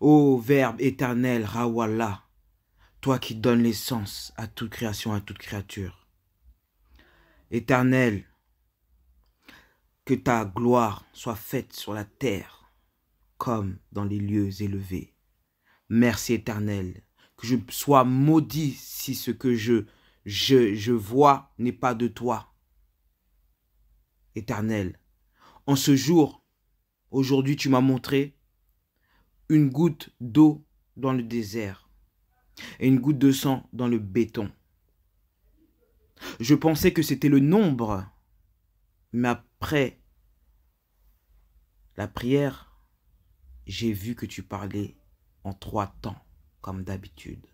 Ô Verbe éternel, Rawallah, toi qui donnes l'essence à toute création, à toute créature. Éternel, que ta gloire soit faite sur la terre comme dans les lieux élevés. Merci éternel, que je sois maudit si ce que je, je, je vois n'est pas de toi. Éternel, en ce jour, aujourd'hui tu m'as montré une goutte d'eau dans le désert et une goutte de sang dans le béton. Je pensais que c'était le nombre, mais après la prière, j'ai vu que tu parlais en trois temps, comme d'habitude.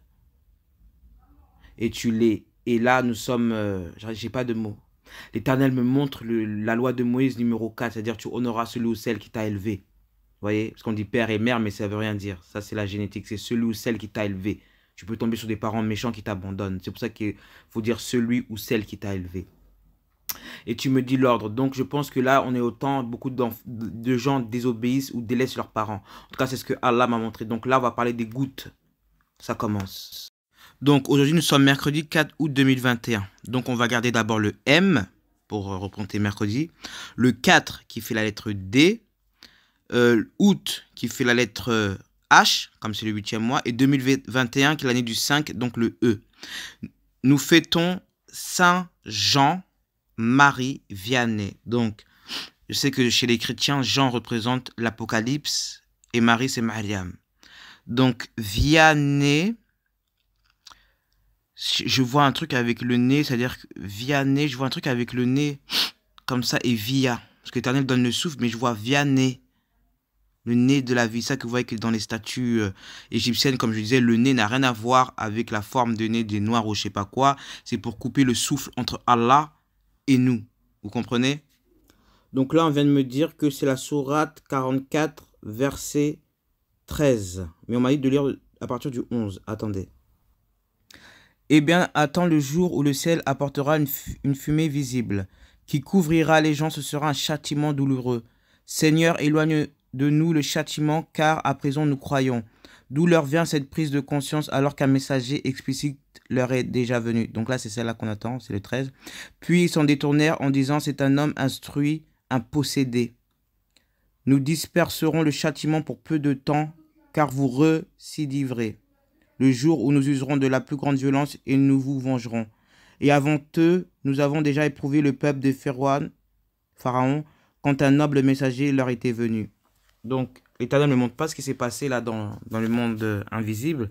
Et tu l'es. Et là, nous sommes... Euh, j'ai pas de mots. L'Éternel me montre la loi de Moïse numéro 4, c'est-à-dire tu honoreras celui ou celle qui t'a élevé voyez Parce qu'on dit père et mère, mais ça ne veut rien dire. Ça, c'est la génétique. C'est celui ou celle qui t'a élevé. Tu peux tomber sur des parents méchants qui t'abandonnent. C'est pour ça qu'il faut dire celui ou celle qui t'a élevé. Et tu me dis l'ordre. Donc, je pense que là, on est autant, beaucoup de gens désobéissent ou délaissent leurs parents. En tout cas, c'est ce que Allah m'a montré. Donc là, on va parler des gouttes. Ça commence. Donc, aujourd'hui, nous sommes mercredi 4 août 2021. Donc, on va garder d'abord le M pour reprendre mercredi. Le 4 qui fait la lettre D euh, août qui fait la lettre euh, H, comme c'est le huitième mois, et 2021 qui est l'année du 5, donc le E. Nous fêtons Saint Jean Marie Vianney. Donc, je sais que chez les chrétiens, Jean représente l'Apocalypse et Marie, c'est Mariam. Donc, Vianney, je vois un truc avec le nez, c'est-à-dire que Vianney, je vois un truc avec le nez, comme ça, et Via. Parce que l'Éternel donne le souffle, mais je vois Vianney le nez de la vie. Ça que vous voyez que dans les statues euh, égyptiennes, comme je disais, le nez n'a rien à voir avec la forme de nez des noirs ou je sais pas quoi. C'est pour couper le souffle entre Allah et nous. Vous comprenez Donc là, on vient de me dire que c'est la sourate 44, verset 13. Mais on m'a dit de lire à partir du 11. Attendez. Eh bien, attends le jour où le ciel apportera une fumée visible, qui couvrira les gens, ce sera un châtiment douloureux. Seigneur, éloigne de nous le châtiment, car à présent nous croyons. D'où leur vient cette prise de conscience alors qu'un messager explicite leur est déjà venu. Donc là, c'est celle-là qu'on attend, c'est le 13. Puis ils s'en détournèrent en disant, c'est un homme instruit, un possédé. Nous disperserons le châtiment pour peu de temps, car vous recidiverez. Le jour où nous userons de la plus grande violence et nous vous vengerons. Et avant eux, nous avons déjà éprouvé le peuple de Pharaon, Pharaon, quand un noble messager leur était venu. Donc, l'Éternel ne montre pas ce qui s'est passé là dans, le monde invisible.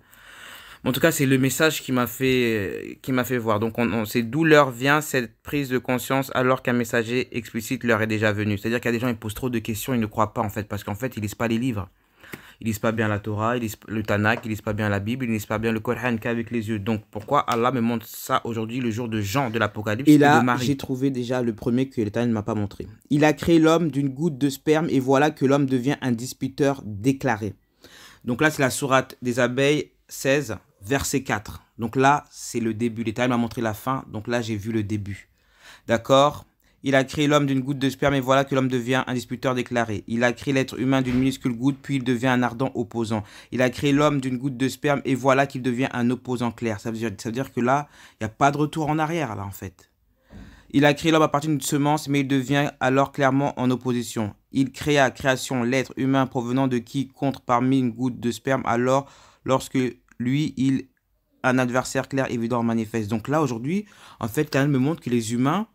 En tout cas, c'est le message qui m'a fait, qui m'a fait voir. Donc, on, c'est d'où leur vient cette prise de conscience alors qu'un messager explicite leur est déjà venu. C'est-à-dire qu'il y a des gens, ils posent trop de questions, ils ne croient pas en fait, parce qu'en fait, ils lisent pas les livres ils lisent pas bien la Torah, ils lisent le Tanakh, ils lisent pas bien la Bible, ils lisent pas bien le Coran qu'avec les yeux. Donc pourquoi Allah me montre ça aujourd'hui, le jour de Jean de l'Apocalypse Et là, j'ai trouvé déjà le premier que l'État ne m'a pas montré. Il a créé l'homme d'une goutte de sperme et voilà que l'homme devient un disputeur déclaré. Donc là, c'est la sourate des abeilles 16, verset 4. Donc là, c'est le début. L'État m'a montré la fin. Donc là, j'ai vu le début. D'accord il a créé l'homme d'une goutte de sperme et voilà que l'homme devient un disputeur déclaré. Il a créé l'être humain d'une minuscule goutte puis il devient un ardent opposant. Il a créé l'homme d'une goutte de sperme et voilà qu'il devient un opposant clair. Ça veut dire, que là, il n'y a pas de retour en arrière, là, en fait. Il a créé l'homme à partir d'une semence, mais il devient alors clairement en opposition. Il crée à création l'être humain provenant de qui contre parmi une goutte de sperme, alors lorsque lui, il un adversaire clair, évident, manifeste. Donc là, aujourd'hui, en fait, Canal me montre que les humains,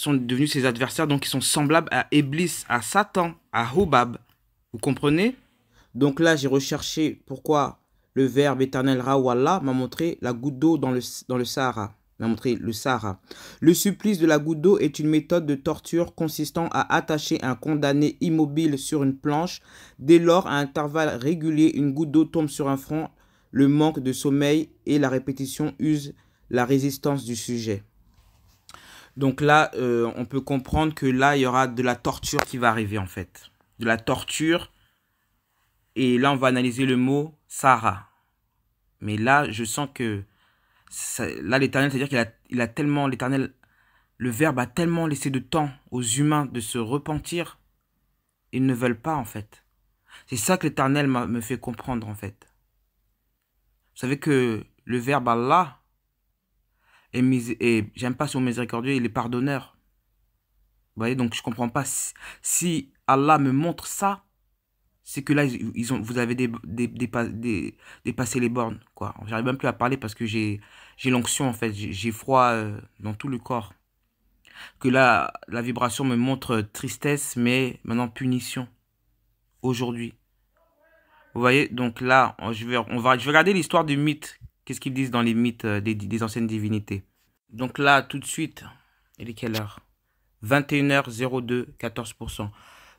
sont devenus ses adversaires, donc ils sont semblables à Eblis, à Satan, à Hobab. Vous comprenez Donc là, j'ai recherché pourquoi le verbe éternel Rawallah m'a montré la goutte d'eau dans le, dans le Sahara. M'a montré le Sahara. Le supplice de la goutte d'eau est une méthode de torture consistant à attacher un condamné immobile sur une planche. Dès lors, à intervalles réguliers, une goutte d'eau tombe sur un front. Le manque de sommeil et la répétition usent la résistance du sujet. Donc là, euh, on peut comprendre que là, il y aura de la torture qui va arriver en fait. De la torture. Et là, on va analyser le mot Sarah. Mais là, je sens que là, l'Éternel, c'est-à-dire qu'il a tellement, l'Éternel, le Verbe a tellement laissé de temps aux humains de se repentir. Ils ne veulent pas en fait. C'est ça que l'Éternel me fait comprendre en fait. Vous savez que le Verbe Allah, et j'aime pas son miséricordieux, il est pardonneur. Vous voyez, donc je comprends pas. Si, Allah me montre ça, c'est que là, ils ont, vous avez dépassé les bornes. quoi. J'arrive même plus à parler parce que j'ai j'ai l'onction, en fait. J'ai froid euh, dans tout le corps. Que là, la vibration me montre euh, tristesse, mais maintenant punition. Aujourd'hui. Vous voyez, donc là, je vais, on va, je vais regarder l'histoire du mythe Qu'est-ce qu'ils disent dans les mythes euh, des, anciennes divinités Donc là, tout de suite, il est quelle heure 21h02, 14%.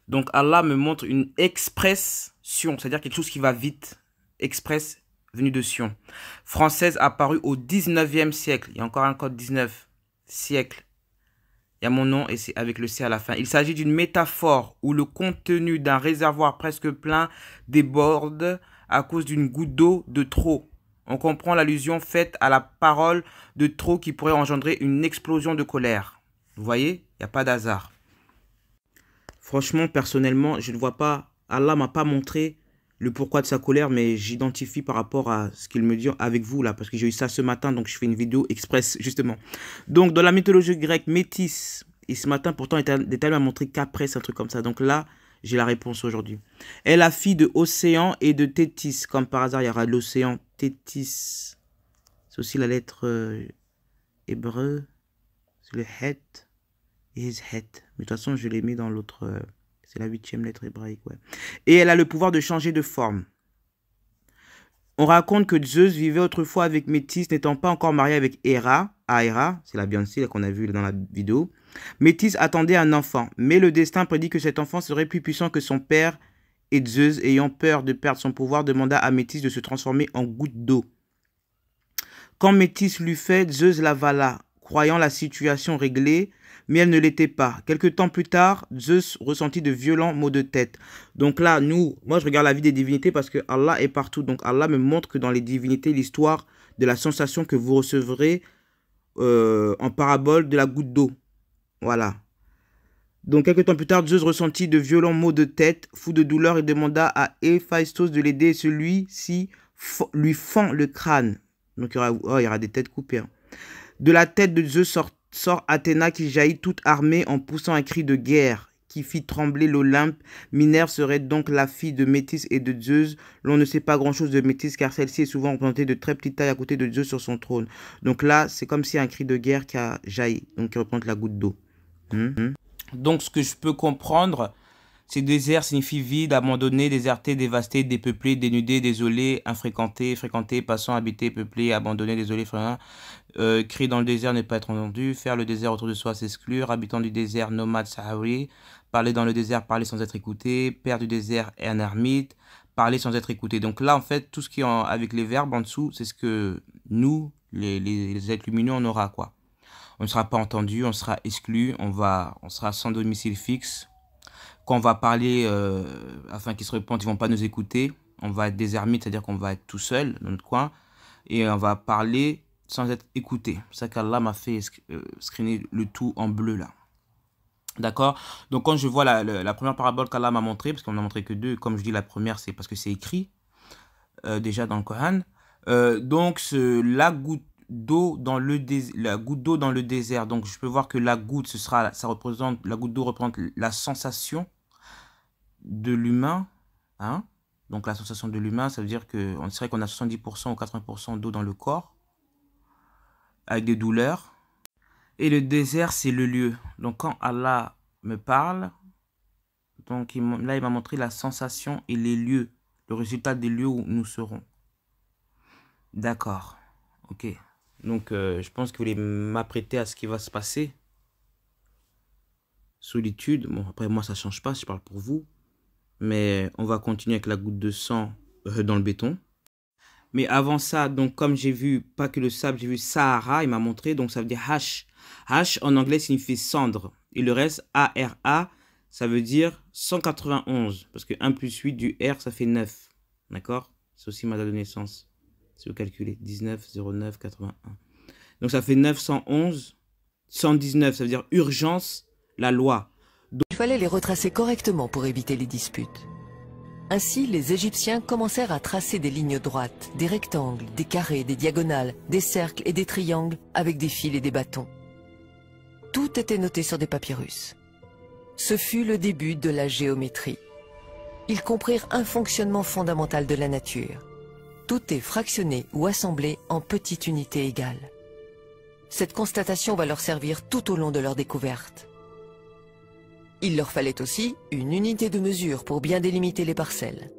Donc Allah me montre une expression, c'est-à-dire quelque chose qui va vite. Express venu de Sion. Française apparue au 19e siècle. Il y a encore un code 19 siècle. Il y a mon nom et c'est avec le C à la fin. Il s'agit d'une métaphore où le contenu d'un réservoir presque plein déborde à cause d'une goutte d'eau de trop. On comprend l'allusion faite à la parole de trop qui pourrait engendrer une explosion de colère. Vous voyez, il n'y a pas d'hasard. Franchement, personnellement, je ne vois pas, Allah m'a pas montré le pourquoi de sa colère, mais j'identifie par rapport à ce qu'il me dit avec vous là, parce que j'ai eu ça ce matin, donc je fais une vidéo express justement. Donc dans la mythologie grecque, Métis, et ce matin pourtant, Détail m'a montré qu'après, c'est un truc comme ça. Donc là, j'ai la réponse aujourd'hui. Elle est la fille de Océan et de Tétis, comme par hasard, il y aura l'océan tétis. C'est aussi la lettre euh, hébreu. C'est le het het. Mais de toute façon, je l'ai mis dans l'autre. Euh, c'est la huitième lettre hébraïque. Ouais. Et elle a le pouvoir de changer de forme. On raconte que Zeus vivait autrefois avec Métis, n'étant pas encore marié avec Héra. Héra, c'est la Beyoncé qu'on a vu dans la vidéo. Métis attendait un enfant, mais le destin prédit que cet enfant serait plus puissant que son père et Zeus, ayant peur de perdre son pouvoir, demanda à Métis de se transformer en goutte d'eau. Quand Métis l'eut fait, Zeus l'avala, croyant la situation réglée, mais elle ne l'était pas. Quelque temps plus tard, Zeus ressentit de violents maux de tête. Donc là, nous, moi je regarde la vie des divinités parce que Allah est partout. Donc Allah me montre que dans les divinités, l'histoire de la sensation que vous recevrez euh, en parabole de la goutte d'eau. Voilà. Donc, quelques temps plus tard, Zeus ressentit de violents maux de tête, fou de douleur, et demanda à Héphaïstos de l'aider. Celui-ci lui fend le crâne. Donc, il y aura, oh, il des têtes coupées. Hein. De la tête de Zeus sort, sort Athéna qui jaillit toute armée en poussant un cri de guerre qui fit trembler l'Olympe. Minerve serait donc la fille de Métis et de Zeus. L'on ne sait pas grand-chose de Métis car celle-ci est souvent représentée de très petite taille à côté de Zeus sur son trône. Donc là, c'est comme si un cri de guerre qui a jailli, donc qui représente la goutte d'eau. Hmm? Donc ce que je peux comprendre, c'est désert signifie vide, abandonné, déserté, dévasté, dépeuplé, dénudé, désolé, infréquenté, fréquenté, passant, habité, peuplé, abandonné, désolé, fréquenté. Euh, dans le désert, ne pas être entendu, faire le désert autour de soi, s'exclure, habitant du désert, nomade, sahari, parler dans le désert, parler sans être écouté, père du désert, et un ermite, parler sans être écouté. Donc là, en fait, tout ce qui est avec les verbes en dessous, c'est ce que nous, les, les, êtres lumineux, on aura, quoi on ne sera pas entendu, on sera exclu, on, va, on sera sans domicile fixe. Quand on va parler, euh, afin qu'ils se répondent, ils vont pas nous écouter. On va être des c'est-à-dire qu'on va être tout seul dans notre coin. Et on va parler sans être écouté. C'est ça qu'Allah m'a fait euh, screener le tout en bleu là. D'accord Donc quand je vois la, première parabole qu'Allah m'a montrée, parce qu'on n'a montré que deux, comme je dis la première, c'est parce que c'est écrit euh, déjà dans le Coran. donc ce, la goutte d'eau dans le la goutte d'eau dans le désert. Donc je peux voir que la goutte, ce sera, ça représente, la goutte d'eau représente la sensation de l'humain. Hein Donc la sensation de l'humain, ça veut dire que on qu'on a 70% ou 80% d'eau dans le corps, avec des douleurs. Et le désert, c'est le lieu. Donc quand Allah me parle, donc là il m'a montré la sensation et les lieux, le résultat des lieux où nous serons. D'accord. Ok. Donc, euh, je pense que vous voulez m'apprêter à ce qui va se passer. Solitude, bon, après moi, ça change pas, je parle pour vous. Mais on va continuer avec la goutte de sang euh, dans le béton. Mais avant ça, donc comme j'ai vu pas que le sable, j'ai vu Sahara, il m'a montré, donc ça veut dire H H en anglais signifie cendre. Et le reste, A-R-A, ça veut dire 191. Parce que 1 plus 8 du R, ça fait 9. D'accord C'est aussi ma date de naissance si vous calculez, 19,09,81. Donc ça fait 911 119, ça veut dire urgence, la loi. Donc... Il fallait les retracer correctement pour éviter les disputes. Ainsi, les Égyptiens commencèrent à tracer des lignes droites, des rectangles, des carrés, des diagonales, des cercles et des triangles avec des fils et des bâtons. Tout était noté sur des papyrus. Ce fut le début de la géométrie. Ils comprirent un fonctionnement fondamental de la nature. Tout est fractionné ou assemblé en petites unités égales. Cette constatation va leur servir tout au long de leur découverte. Il leur fallait aussi une unité de mesure pour bien délimiter les parcelles.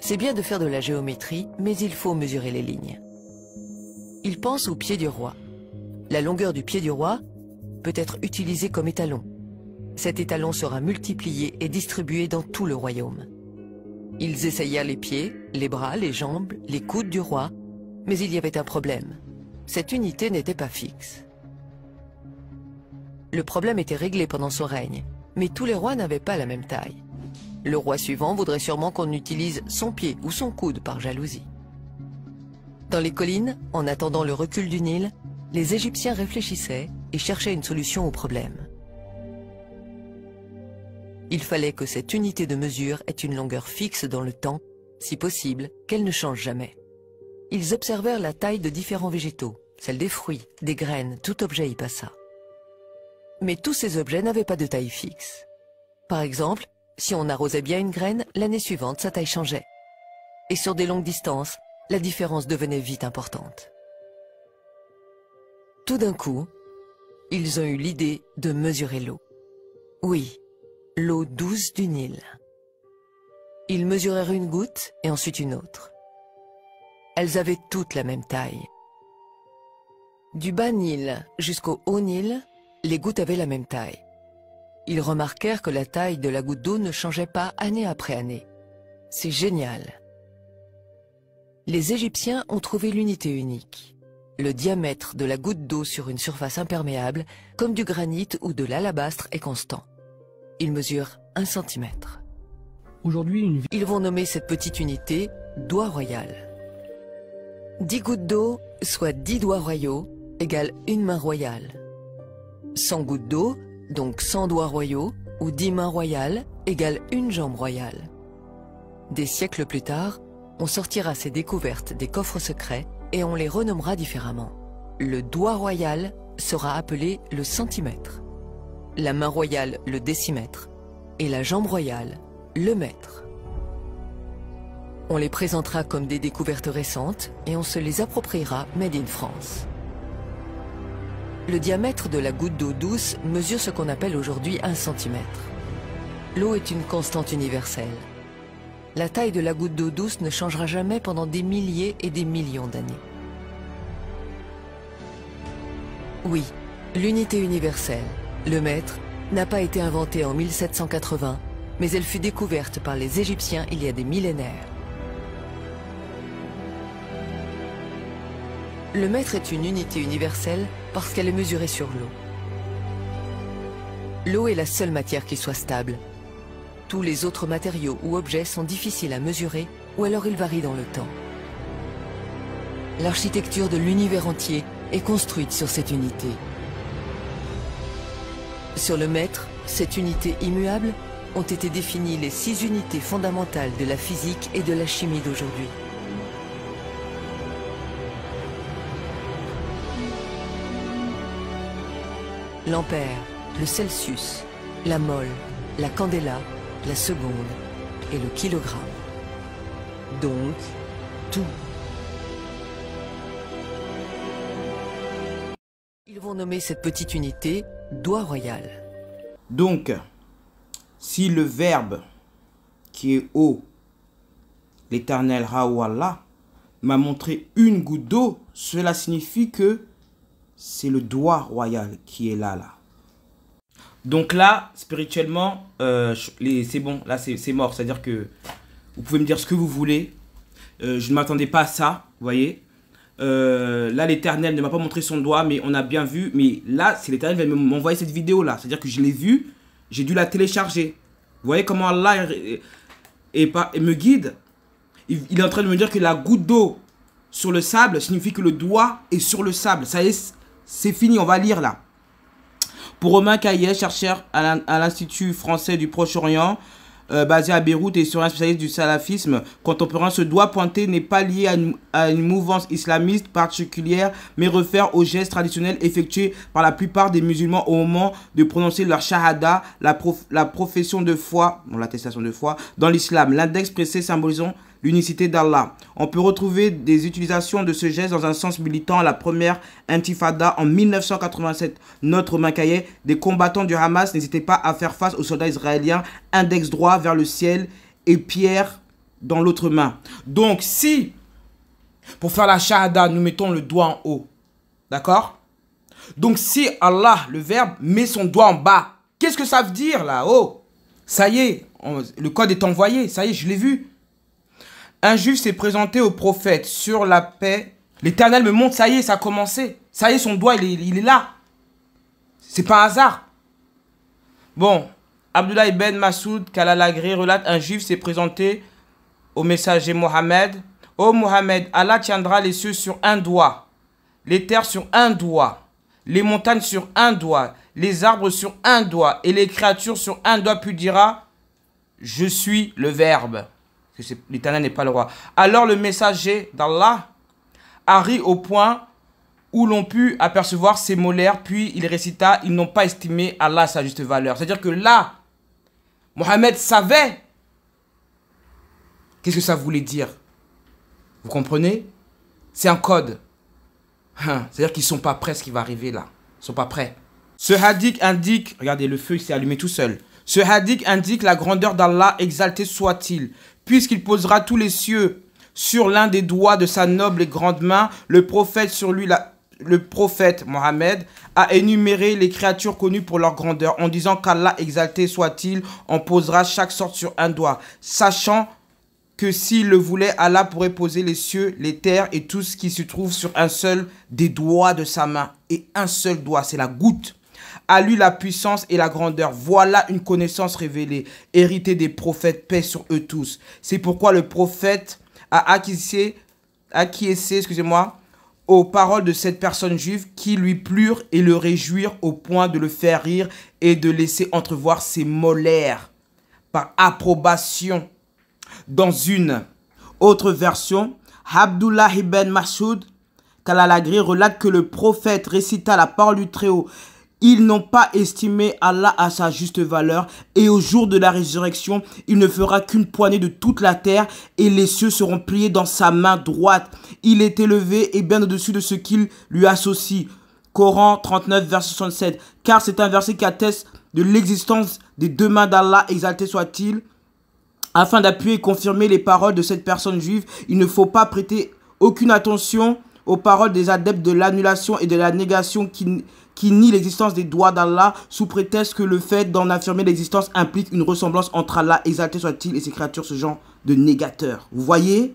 C'est bien de faire de la géométrie, mais il faut mesurer les lignes. Ils pensent au pied du roi. La longueur du pied du roi peut être utilisée comme étalon. Cet étalon sera multiplié et distribué dans tout le royaume. Ils essayèrent les pieds, les bras, les jambes, les coudes du roi, mais il y avait un problème. Cette unité n'était pas fixe. Le problème était réglé pendant son règne, mais tous les rois n'avaient pas la même taille. Le roi suivant voudrait sûrement qu'on utilise son pied ou son coude par jalousie. Dans les collines, en attendant le recul du Nil, les Égyptiens réfléchissaient et cherchaient une solution au problème. Il fallait que cette unité de mesure ait une longueur fixe dans le temps, si possible, qu'elle ne change jamais. Ils observèrent la taille de différents végétaux, celle des fruits, des graines, tout objet y passa. Mais tous ces objets n'avaient pas de taille fixe. Par exemple, si on arrosait bien une graine, l'année suivante sa taille changeait. Et sur des longues distances, la différence devenait vite importante. Tout d'un coup, ils ont eu l'idée de mesurer l'eau. Oui, l'eau douce du Nil. Ils mesurèrent une goutte et ensuite une autre. Elles avaient toutes la même taille. Du bas Nil jusqu'au haut Nil, les gouttes avaient la même taille. Ils remarquèrent que la taille de la goutte d'eau ne changeait pas année après année. C'est génial. Les Égyptiens ont trouvé l'unité unique. Le diamètre de la goutte d'eau sur une surface imperméable, comme du granit ou de l'alabastre, est constant. Il mesure 1 cm. Aujourd'hui, Ils vont nommer cette petite unité doigt royal. 10 gouttes d'eau, soit 10 doigts royaux, égale une main royale. 100 gouttes d'eau, donc 100 doigts royaux, ou 10 mains royales, égale une jambe royale. Des siècles plus tard, on sortira ces découvertes des coffres secrets et on les renommera différemment. Le doigt royal sera appelé le centimètre la main royale le décimètre et la jambe royale le mètre. On les présentera comme des découvertes récentes et on se les appropriera made in France. Le diamètre de la goutte d'eau douce mesure ce qu'on appelle aujourd'hui un centimètre. L'eau est une constante universelle. La taille de la goutte d'eau douce ne changera jamais pendant des milliers et des millions d'années. Oui, l'unité universelle, le mètre n'a pas été inventé en 1780, mais elle fut découverte par les Égyptiens il y a des millénaires. Le mètre est une unité universelle parce qu'elle est mesurée sur l'eau. L'eau est la seule matière qui soit stable. Tous les autres matériaux ou objets sont difficiles à mesurer ou alors ils varient dans le temps. L'architecture de l'univers entier est construite sur cette unité. Sur le mètre, cette unité immuable, ont été définies les six unités fondamentales de la physique et de la chimie d'aujourd'hui. L'ampère, le Celsius, la mole, la candela, la seconde et le kilogramme. Donc, tout. Ils vont nommer cette petite unité doigt royal. Donc, si le verbe qui est eau, l'éternel Rawallah, m'a montré une goutte d'eau, cela signifie que c'est le doigt royal qui est là, là. Donc là, spirituellement, euh, c'est bon, là c'est mort. C'est-à-dire que vous pouvez me dire ce que vous voulez. Euh, je ne m'attendais pas à ça, vous voyez. Euh, là, l'éternel ne m'a pas montré son doigt, mais on a bien vu. Mais là, c'est l'éternel qui m'envoyer cette vidéo-là. C'est-à-dire que je l'ai vue, j'ai dû la télécharger. Vous voyez comment Allah est, me guide il, est en train de me dire que la goutte d'eau sur le sable signifie que le doigt est sur le sable. Ça est, c'est fini, on va lire là. Pour Romain Caillet, chercheur à l'Institut français du Proche-Orient, euh, basé à Beyrouth et sur un spécialiste du salafisme contemporain, ce doigt pointé n'est pas lié à une, mouvance islamiste particulière, mais refaire aux gestes traditionnels effectués par la plupart des musulmans au moment de prononcer leur shahada, la, profession de foi, l'attestation de foi, dans l'islam. L'index pressé symbolisant l'unicité d'Allah. On peut retrouver des utilisations de ce geste dans un sens militant à la première intifada en 1987. Notre cahier. des combattants du Hamas n'hésitaient pas à faire face aux soldats israéliens, index droit vers le ciel et pierre dans l'autre main. Donc si, pour faire la shahada, nous mettons le doigt en haut, d'accord Donc si Allah, le verbe, met son doigt en bas, qu'est-ce que ça veut dire là-haut Ça y est, le code est envoyé, ça y est, je l'ai vu. Un juif s'est présenté au prophète sur la paix. L'éternel me montre, ça y est, ça a commencé. Ça y est, son doigt, il est, là. Ce là. C'est pas un hasard. Bon, Abdullah ibn Massoud Kalalagri relate un juif s'est présenté au messager Mohammed. Ô Mohammed, Allah tiendra les cieux sur un doigt, les terres sur un doigt, les montagnes sur un doigt, les arbres sur un doigt et les créatures sur un doigt, puis dira Je suis le Verbe que n'est pas le roi. Alors le messager d'Allah arrive au point où l'on put apercevoir ses molaires, puis il récita, ils n'ont pas estimé Allah sa juste valeur. C'est-à-dire que là, Mohamed savait qu'est-ce que ça voulait dire. Vous comprenez C'est un code. Hein, c'est-à-dire qu'ils ne sont pas prêts ce qui va arriver là. Ils ne sont pas prêts. Ce hadith indique, regardez, le feu s'est allumé tout seul. Ce hadith indique la grandeur d'Allah, exalté soit-il puisqu'il posera tous les cieux sur l'un des doigts de sa noble et grande main, le prophète sur lui le prophète Mohammed a énuméré les créatures connues pour leur grandeur en disant qu'Allah exalté soit-il en posera chaque sorte sur un doigt, sachant que s'il le voulait, Allah pourrait poser les cieux, les terres et tout ce qui se trouve sur un seul des doigts de sa main. Et un seul doigt, c'est la goutte a lui la puissance et la grandeur. Voilà une connaissance révélée, héritée des prophètes, paix sur eux tous. C'est pourquoi le prophète a acquiescé, excusez-moi, aux paroles de cette personne juive qui lui plurent et le réjouirent au point de le faire rire et de laisser entrevoir ses molaires par approbation. Dans une autre version, Abdullah ibn Masoud Kalalagri relate que le prophète récita la parole du Très-Haut ils n'ont pas estimé Allah à sa juste valeur et au jour de la résurrection, il ne fera qu'une poignée de toute la terre et les cieux seront pliés dans sa main droite. Il est élevé et bien au-dessus de ce qu'il lui associe. Coran 39, verset 67. Car c'est un verset qui atteste de l'existence des deux mains d'Allah, exalté soit-il. Afin d'appuyer et confirmer les paroles de cette personne juive, il ne faut pas prêter aucune attention aux paroles des adeptes de l'annulation et de la négation qui qui nie l'existence des doigts d'Allah sous prétexte que le fait d'en affirmer l'existence implique une ressemblance entre Allah exalté soit-il et ses créatures, ce genre de négateur. Vous voyez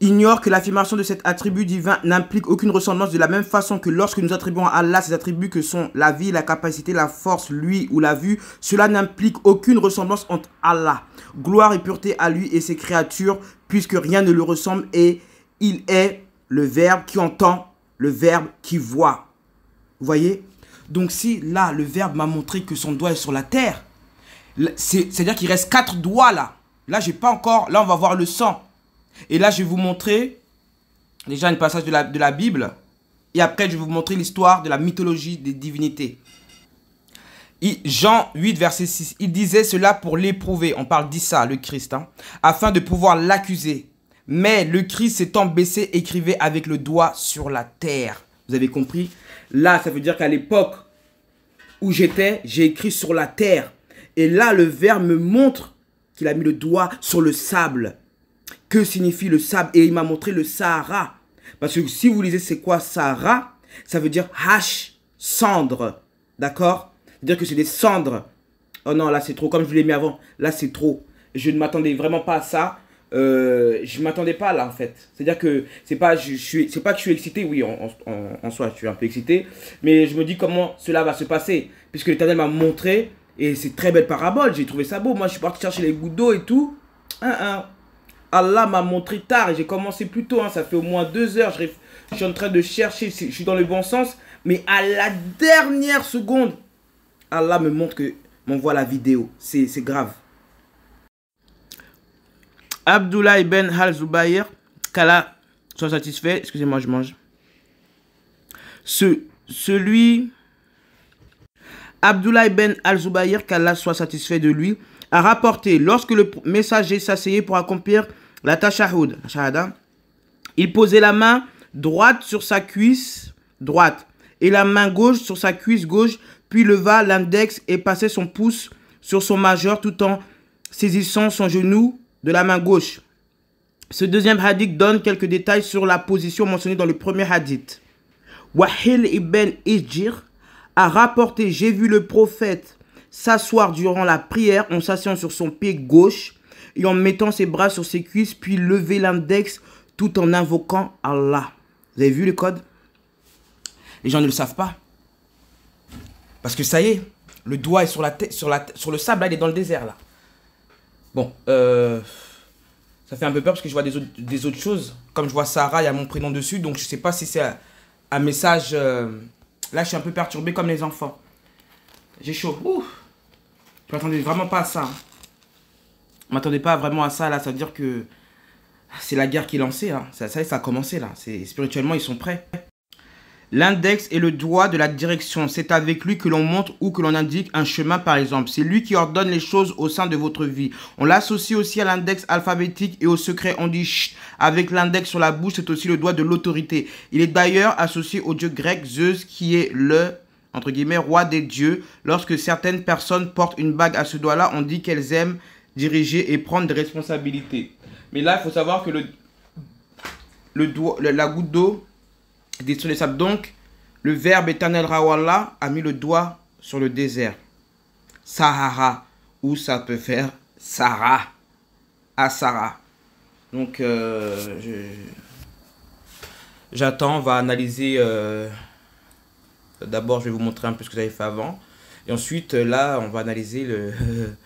ignore que l'affirmation de cet attribut divin n'implique aucune ressemblance de la même façon que lorsque nous attribuons à Allah ces attributs que sont la vie, la capacité, la force, lui ou la vue, cela n'implique aucune ressemblance entre Allah, gloire et pureté à lui et ses créatures, puisque rien ne le ressemble et il est le Verbe qui entend le verbe qui voit. Vous voyez Donc si là, le verbe m'a montré que son doigt est sur la terre, c'est-à-dire qu'il reste quatre doigts là. Là, j'ai pas encore... Là, on va voir le sang. Et là, je vais vous montrer déjà un passage de la, de la Bible. Et après, je vais vous montrer l'histoire de la mythologie des divinités. Jean 8, verset 6, il disait cela pour l'éprouver. On parle d'Issa, le Christ, hein, afin de pouvoir l'accuser. Mais le Christ s'étant baissé, écrivait avec le doigt sur la terre. Vous avez compris Là, ça veut dire qu'à l'époque où j'étais, j'ai écrit sur la terre. Et là, le verbe me montre qu'il a mis le doigt sur le sable. Que signifie le sable Et il m'a montré le Sahara. Parce que si vous lisez c'est quoi Sahara, ça veut dire hache, cendre. D'accord C'est-à-dire que c'est des cendres. Oh non, là c'est trop, comme je vous l'ai mis avant. Là c'est trop. Je ne m'attendais vraiment pas à ça. Je euh, je m'attendais pas là en fait. C'est-à-dire que c'est pas, je, suis, c'est pas que je suis excité, oui, en, en, en, soi je suis un peu excité, mais je me dis comment cela va se passer, puisque l'Éternel m'a montré, et c'est très belle parabole, j'ai trouvé ça beau, moi je suis parti chercher les gouttes d'eau et tout. Allah m'a montré tard, et j'ai commencé plus tôt, hein, ça fait au moins deux heures, je, je suis en train de chercher, je suis dans le bon sens, mais à la dernière seconde, Allah me montre que m'envoie la vidéo, c'est grave. Abdullah ibn al-Zubayr, qu'Allah soit satisfait, excusez-moi, je mange. Ce, celui, Abdullah ibn al-Zubayr, qu'Allah soit satisfait de lui, a rapporté, lorsque le messager s'asseyait pour accomplir la Houd, il posait la main droite sur sa cuisse droite et la main gauche sur sa cuisse gauche, puis leva l'index et passait son pouce sur son majeur tout en saisissant son genou de la main gauche. Ce deuxième hadith donne quelques détails sur la position mentionnée dans le premier hadith. Wahil ibn Ijir a rapporté J'ai vu le prophète s'asseoir durant la prière en s'asseyant sur son pied gauche et en mettant ses bras sur ses cuisses, puis lever l'index tout en invoquant Allah. Vous avez vu le code Les gens ne le savent pas. Parce que ça y est, le doigt est sur, la sur, la sur le sable, il est dans le désert, là. Bon, euh, ça fait un peu peur parce que je vois des autres, des autres choses. Comme je vois Sarah, il y a mon prénom dessus, donc je sais pas si c'est un, message. Euh, là, je suis un peu perturbé comme les enfants. J'ai chaud. Ouh. Je m'attendais vraiment pas à ça. Je m'attendais pas vraiment à ça là. Ça veut dire que c'est la guerre qui est lancée. Hein. Ça, ça, ça a commencé là. Spirituellement, ils sont prêts. L'index est le doigt de la direction. C'est avec lui que l'on montre ou que l'on indique un chemin, par exemple. C'est lui qui ordonne les choses au sein de votre vie. On l'associe aussi à l'index alphabétique et au secret. On dit chut. Avec l'index sur la bouche, c'est aussi le doigt de l'autorité. Il est d'ailleurs associé au dieu grec Zeus qui est le entre guillemets, roi des dieux. Lorsque certaines personnes portent une bague à ce doigt-là, on dit qu'elles aiment diriger et prendre des responsabilités. Mais là, il faut savoir que le, le doigt, la goutte d'eau les Donc, le verbe éternel Rawallah a mis le doigt sur le désert. Sahara, ou ça peut faire Sarah, à Sarah. Donc, euh, j'attends, on va analyser. Euh, d'abord, je vais vous montrer un peu ce que j'avais fait avant. Et ensuite, euh, là, on va analyser le,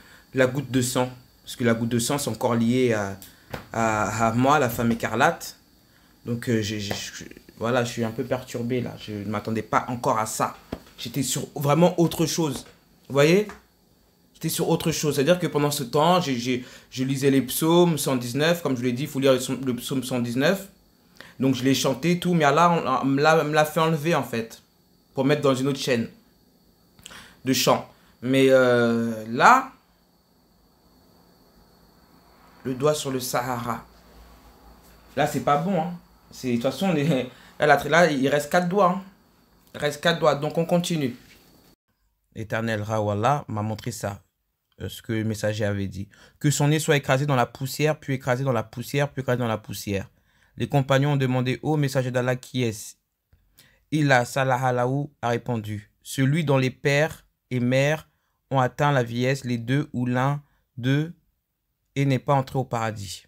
la goutte de sang. Parce que la goutte de sang, c'est encore lié à, à moi, la femme écarlate. Donc, j'ai voilà, je suis un peu perturbé là. Je ne m'attendais pas encore à ça. J'étais sur vraiment autre chose. Vous voyez J'étais sur autre chose. C'est-à-dire que pendant ce temps, je lisais les psaumes 119. Comme je l'ai dit, il faut lire le, psaume 119. Donc je l'ai chanté, tout. Mais là, on, me l'a fait enlever en fait. Pour mettre dans une autre chaîne de chant. Mais euh, là, le doigt sur le Sahara. Là, c'est pas bon. Hein. De toute façon, on est, eh, là, là, il reste quatre doigts. Hein. Il reste quatre doigts. Donc, on continue. L'éternel Rawallah m'a montré ça, euh, ce que le messager avait dit. Que son nez soit écrasé dans la poussière, puis écrasé dans la poussière, puis écrasé dans la poussière. Les compagnons ont demandé au messager d'Allah qui est-ce salah alaou a répondu Celui dont les pères et mères ont atteint la vieillesse, les deux ou l'un d'eux, et n'est pas entré au paradis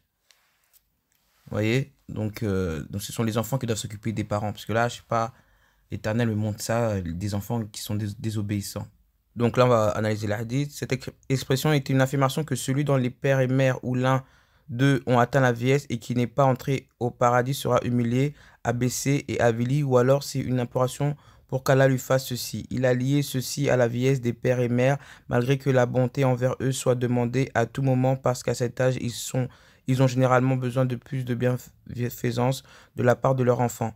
voyez donc, euh, donc ce sont les enfants qui doivent s'occuper des parents. Parce que là, je sais pas, l'Éternel me montre ça, euh, des enfants qui sont désobéissants. Donc là, on va analyser hadith. Cette expression est une affirmation que celui dont les pères et mères ou l'un d'eux ont atteint la vieillesse et qui n'est pas entré au paradis sera humilié, abaissé et avili, ou alors c'est une imploration pour qu'Allah lui fasse ceci. Il a lié ceci à la vieillesse des pères et mères, malgré que la bonté envers eux soit demandée à tout moment, parce qu'à cet âge, ils sont ils ont généralement besoin de plus de bienfaisance de la part de leurs enfants.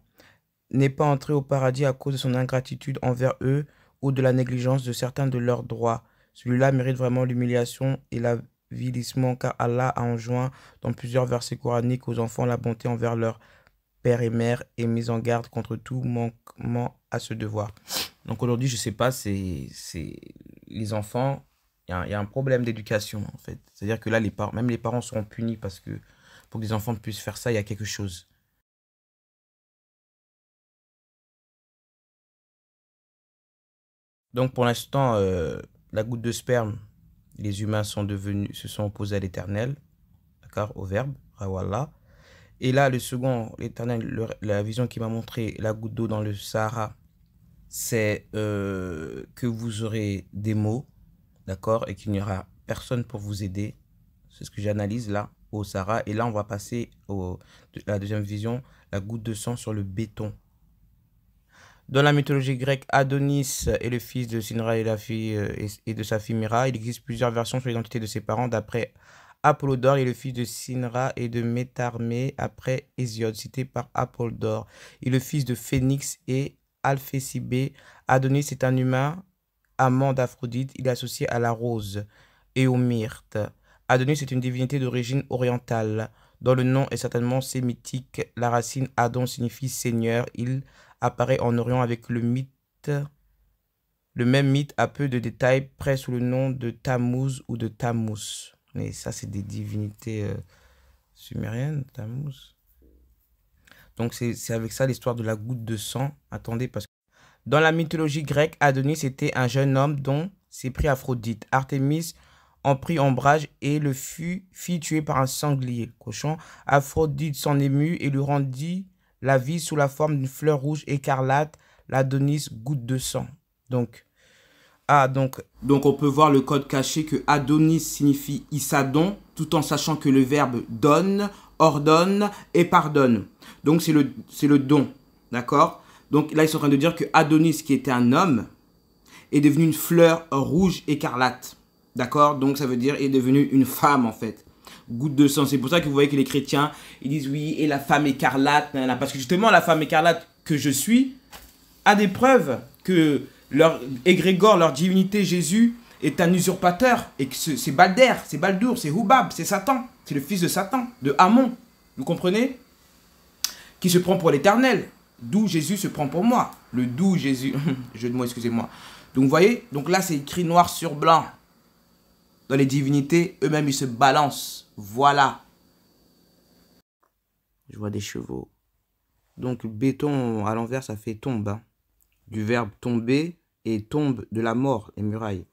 N'est pas entré au paradis à cause de son ingratitude envers eux ou de la négligence de certains de leurs droits. Celui-là mérite vraiment l'humiliation et l'avilissement car Allah a enjoint dans plusieurs versets coraniques aux enfants la bonté envers leur père et mère et mise en garde contre tout manquement à ce devoir. Donc aujourd'hui, je ne sais pas, c'est les enfants il y a un problème d'éducation, en fait. C'est-à-dire que là, même les parents seront punis parce que pour que les enfants puissent faire ça, il y a quelque chose. Donc pour l'instant, euh, la goutte de sperme, les humains sont devenus, se sont opposés à l'éternel, d'accord, au verbe, rawallah. Et là, le second, l'éternel, la vision qui m'a montré la goutte d'eau dans le Sahara, c'est euh, que vous aurez des mots, d'accord, et qu'il n'y aura personne pour vous aider. C'est ce que j'analyse là au Sarah. Et là, on va passer à la deuxième vision, la goutte de sang sur le béton. Dans la mythologie grecque, Adonis est le fils de Sinra euh, et, de sa fille Mira. Il existe plusieurs versions sur l'identité de ses parents. D'après Apollodore, il est le fils de Sinra et de Métarmé, après Hésiode, cité par Apollodore. Il est le fils de Phénix et Alphésibé. Adonis est un humain amant d'Aphrodite, il est associé à la rose et au myrte. Adonis est une divinité d'origine orientale, dont le nom est certainement sémitique. La racine Adon signifie seigneur. Il apparaît en Orient avec le mythe, le même mythe à peu de détails, près sous le nom de Tammuz ou de Tammuz. Mais ça, c'est des divinités euh, sumériennes, Tammuz. Donc, c'est avec ça l'histoire de la goutte de sang. Attendez, parce que. Dans la mythologie grecque, Adonis était un jeune homme dont s'est pris Aphrodite. Artemis en prit ombrage et le fut, fit tuer par un sanglier. Cochon, Aphrodite s'en émut et lui rendit la vie sous la forme d'une fleur rouge écarlate, l'Adonis goutte de sang. Donc, ah, donc. Donc on peut voir le code caché que Adonis signifie Isadon, tout en sachant que le verbe donne, ordonne et pardonne. Donc c'est le, le don, d'accord donc là, ils sont en train de dire que Adonis, qui était un homme, est devenu une fleur rouge écarlate. D'accord Donc ça veut dire est devenu une femme en fait. Goutte de sang. C'est pour ça que vous voyez que les chrétiens, ils disent oui, et la femme écarlate. Parce que justement, la femme écarlate que je suis a des preuves que leur égrégore, leur divinité Jésus est un usurpateur. Et que c'est Balder, c'est Baldur, c'est Houbab, c'est Satan. C'est le fils de Satan, de Hamon. Vous comprenez Qui se prend pour l'éternel. D'où Jésus se prend pour moi. Le doux Jésus. Je de mots, excusez-moi. Donc vous voyez, donc là c'est écrit noir sur blanc. Dans les divinités, eux-mêmes ils se balancent. Voilà. Je vois des chevaux. Donc béton à l'envers ça fait tombe. Hein. Du verbe tomber et tombe de la mort, les murailles.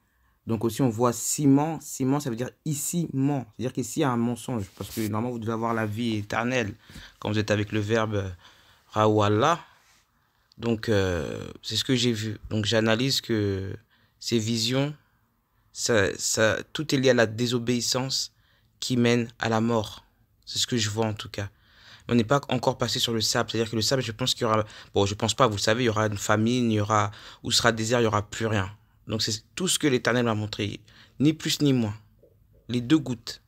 Donc aussi on voit ciment. Ciment ça veut dire ici ment. C'est-à-dire qu'ici il y a un mensonge. Parce que normalement vous devez avoir la vie éternelle quand vous êtes avec le verbe euh, Rawallah. Donc, euh, c'est ce que j'ai vu. Donc, j'analyse que ces visions, ça, ça, tout est lié à la désobéissance qui mène à la mort. C'est ce que je vois en tout cas. on n'est pas encore passé sur le sable. C'est-à-dire que le sable, je pense qu'il y aura. Bon, je pense pas, vous savez, il y aura une famine, il y aura. Où sera désert, il y aura plus rien. Donc, c'est tout ce que l'Éternel m'a montré. Ni plus ni moins. Les deux gouttes.